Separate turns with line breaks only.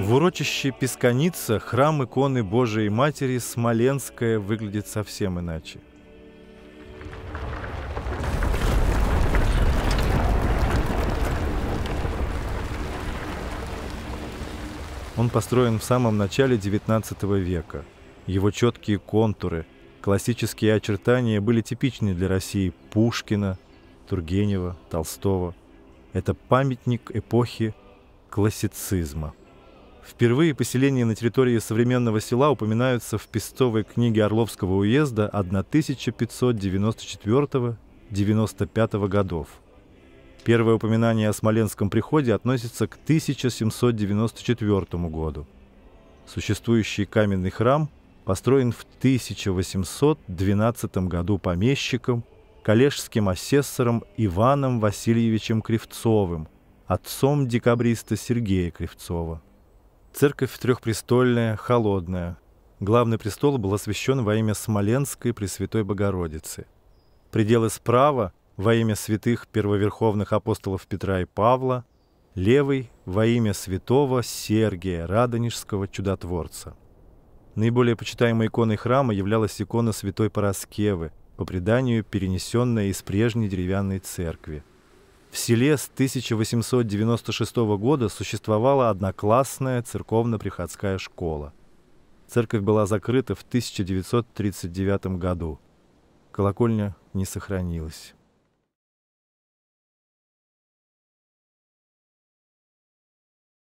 В урочище Песконица храм иконы Божией Матери Смоленская выглядит совсем иначе. Он построен в самом начале XIX века. Его четкие контуры, классические очертания были типичны для России Пушкина, Тургенева, Толстого. Это памятник эпохи классицизма – Впервые поселения на территории современного села упоминаются в пестовой книге Орловского уезда 1594-95 годов. Первое упоминание о Смоленском приходе относится к 1794 году. Существующий каменный храм построен в 1812 году помещиком, коллежским асессором Иваном Васильевичем Кривцовым, отцом декабриста Сергея Кривцова. Церковь трехпрестольная, холодная. Главный престол был освящен во имя Смоленской Пресвятой Богородицы. Пределы справа – во имя святых первоверховных апостолов Петра и Павла, левый – во имя святого Сергия, радонежского чудотворца. Наиболее почитаемой иконой храма являлась икона святой Параскевы, по преданию перенесенная из прежней деревянной церкви – в селе с 1896 года существовала одноклассная церковно-приходская школа. Церковь была закрыта в 1939 году. Колокольня не сохранилась.